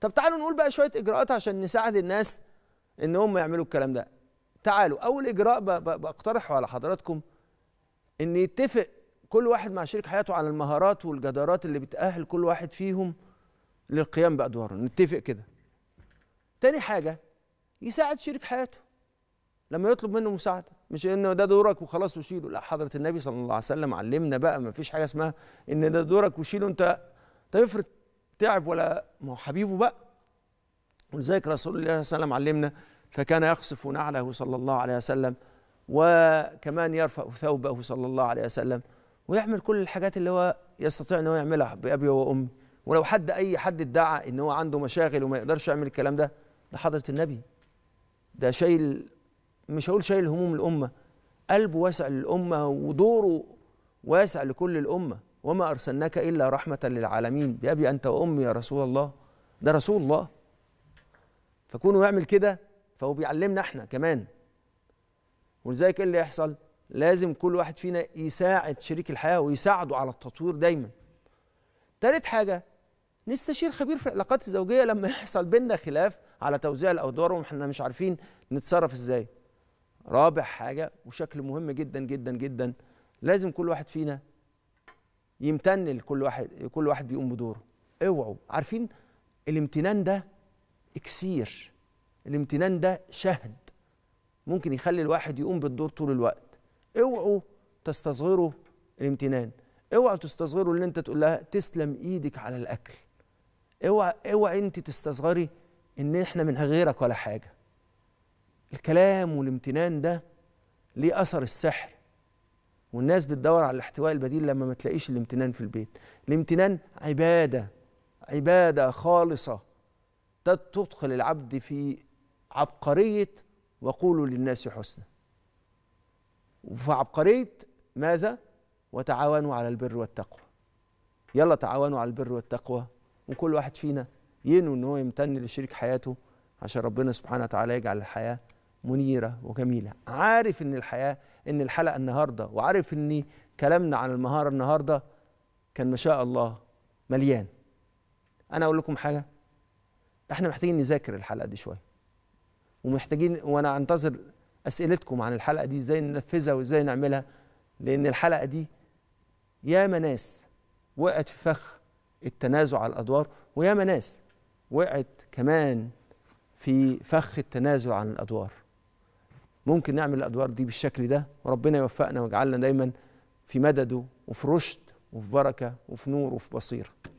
طب تعالوا نقول بقى شويه اجراءات عشان نساعد الناس ان هم يعملوا الكلام ده تعالوا اول اجراء بقترحه على حضراتكم ان يتفق كل واحد مع شريك حياته على المهارات والجدارات اللي بتأهل كل واحد فيهم للقيام بأدواره نتفق كده تاني حاجة يساعد شريك حياته لما يطلب منه مساعدة مش انه ده دورك وخلاص وشيله لا حضرة النبي صلى الله عليه وسلم علمنا بقى ما فيش حاجة اسمها ان ده دورك وشيله انت طب افرض تعب ولا ما هو حبيبه بقى ولذلك رسول الله صلى الله عليه وسلم علمنا فكان يخصف نعله صلى الله عليه وسلم وكمان يرفع ثوبه صلى الله عليه وسلم ويعمل كل الحاجات اللي هو يستطيع ان هو يعملها بابي وامي ولو حد اي حد ادعى ان هو عنده مشاغل وما يقدرش يعمل الكلام ده ده حضره النبي ده شايل مش هقول شايل هموم الامه قلبه واسع للامه ودوره واسع لكل الامه وما أرسلناك إلا رحمة للعالمين بأبي أنت وأمي يا رسول الله ده رسول الله فكونه يعمل كده فهو بيعلمنا احنا كمان ولذلك إيه اللي يحصل لازم كل واحد فينا يساعد شريك الحياة ويساعده على التطوير دايما تالت حاجة نستشير خبير في العلاقات الزوجية لما يحصل بينا خلاف على توزيع الأدوار واحنا مش عارفين نتصرف ازاي رابع حاجة وشكل مهم جدا جدا جدا لازم كل واحد فينا يمتن لكل واحد كل واحد بيقوم بدوره اوعوا عارفين الامتنان ده اكسير الامتنان ده شهد ممكن يخلي الواحد يقوم بالدور طول الوقت اوعوا تستصغروا الامتنان اوعوا تستصغروا اللي انت تقول لها تسلم ايدك على الاكل اوعى اوعى انت تستصغري ان احنا من غيرك ولا حاجه الكلام والامتنان ده ليه اثر السحر والناس بتدور على الاحتواء البديل لما ما تلاقيش الامتنان في البيت الامتنان عبادة عبادة خالصة تدخل العبد في عبقرية وقولوا للناس حسنا عبقرية ماذا وتعاونوا على البر والتقوى يلا تعاونوا على البر والتقوى وكل واحد فينا ينوي ان هو يمتن لشريك حياته عشان ربنا سبحانه وتعالى يجعل الحياه منيره وجميله عارف ان الحياه ان الحلقه النهارده وعارف ان كلامنا عن المهاره النهارده كان ما شاء الله مليان انا اقول لكم حاجه احنا محتاجين نذاكر الحلقه دي شويه ومحتاجين وانا انتظر اسئلتكم عن الحلقه دي ازاي ننفذها وازاي نعملها لان الحلقه دي ياما ناس وقعت في فخ التنازع على الادوار وياما ناس وقعت كمان في فخ التنازل عن الادوار ممكن نعمل الادوار دي بالشكل ده وربنا يوفقنا ويجعلنا دايما في مدده وفي رشد وفي بركه وفي نور وفي بصيره